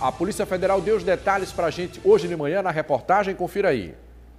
A Polícia Federal deu os detalhes para a gente hoje de manhã na reportagem. Confira aí.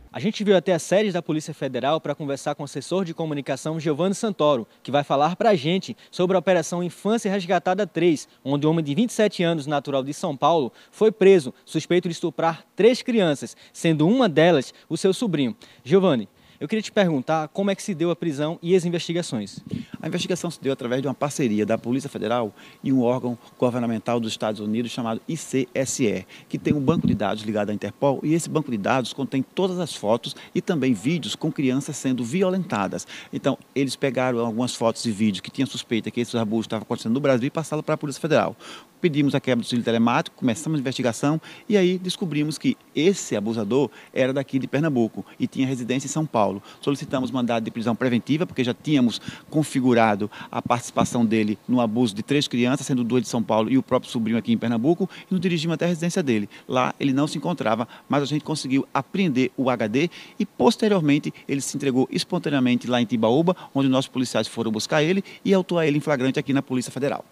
A gente veio até a sede da Polícia Federal para conversar com o assessor de comunicação Giovanni Santoro, que vai falar para a gente sobre a Operação Infância Resgatada 3, onde um homem de 27 anos, natural de São Paulo, foi preso, suspeito de estuprar três crianças, sendo uma delas o seu sobrinho. Giovanni, eu queria te perguntar como é que se deu a prisão e as investigações. A investigação se deu através de uma parceria da Polícia Federal e um órgão governamental dos Estados Unidos chamado ICSE, que tem um banco de dados ligado à Interpol e esse banco de dados contém todas as fotos e também vídeos com crianças sendo violentadas. Então, eles pegaram algumas fotos e vídeos que tinham suspeita que esses abusos estavam acontecendo no Brasil e passaram para a Polícia Federal pedimos a quebra do sigilo telemático, começamos a investigação e aí descobrimos que esse abusador era daqui de Pernambuco e tinha residência em São Paulo. Solicitamos mandado de prisão preventiva, porque já tínhamos configurado configurado a participação dele no abuso de três crianças, sendo duas de São Paulo e o próprio sobrinho aqui em Pernambuco, e nos dirigimos até a residência dele. Lá ele não se encontrava, mas a gente conseguiu apreender o HD e, posteriormente, ele se entregou espontaneamente lá em Tibaúba, onde nossos policiais foram buscar ele e autuar ele em flagrante aqui na Polícia Federal.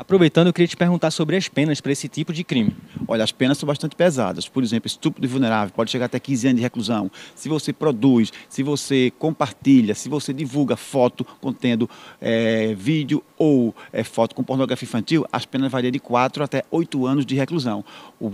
Aproveitando, eu queria te perguntar sobre as penas para esse tipo de crime. Olha, as penas são bastante pesadas. Por exemplo, estupro de vulnerável pode chegar até 15 anos de reclusão. Se você produz, se você compartilha, se você divulga foto contendo é, vídeo ou é, foto com pornografia infantil, as penas variam de 4 até 8 anos de reclusão. O,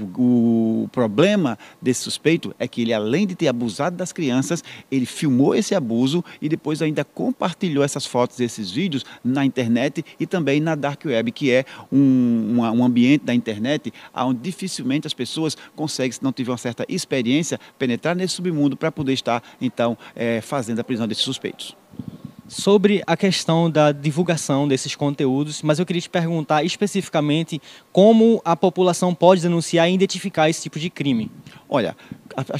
o problema desse suspeito é que ele, além de ter abusado das crianças, ele filmou esse abuso e depois ainda compartilhou essas fotos, esses vídeos na internet e também na dark web, que é é um, um ambiente da internet onde dificilmente as pessoas conseguem, se não tiver uma certa experiência, penetrar nesse submundo para poder estar, então, é, fazendo a prisão desses suspeitos sobre a questão da divulgação desses conteúdos, mas eu queria te perguntar especificamente como a população pode denunciar e identificar esse tipo de crime. Olha,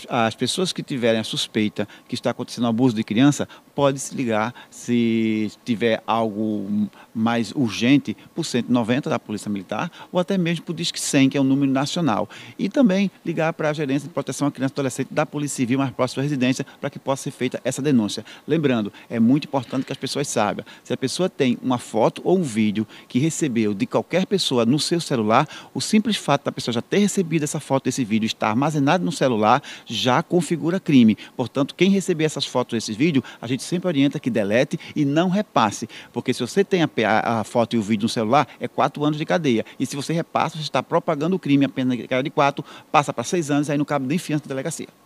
as, pessoas que tiverem a suspeita que está acontecendo um abuso de criança, pode se ligar se tiver algo mais urgente para o 190 da Polícia Militar ou até mesmo para o Disque 100, que é um número nacional. E também ligar para a Gerência de Proteção à Criança e Adolescente da Polícia Civil mais próxima à residência para que possa ser feita essa denúncia. Lembrando, é muito importante que as pessoas saibam, se a pessoa tem uma foto ou um vídeo que recebeu de qualquer pessoa no seu celular, o simples fato da pessoa já ter recebido essa foto, esse vídeo, estar armazenado no celular, já configura crime. Portanto, quem receber essas fotos, esses vídeos, a gente sempre orienta que delete e não repasse, porque se você tem a, a, a foto e o vídeo no celular, é quatro anos de cadeia. E se você repassa, você está propagando o crime, a pena de quatro passa para seis anos, aí não cabe nem fiança da delegacia.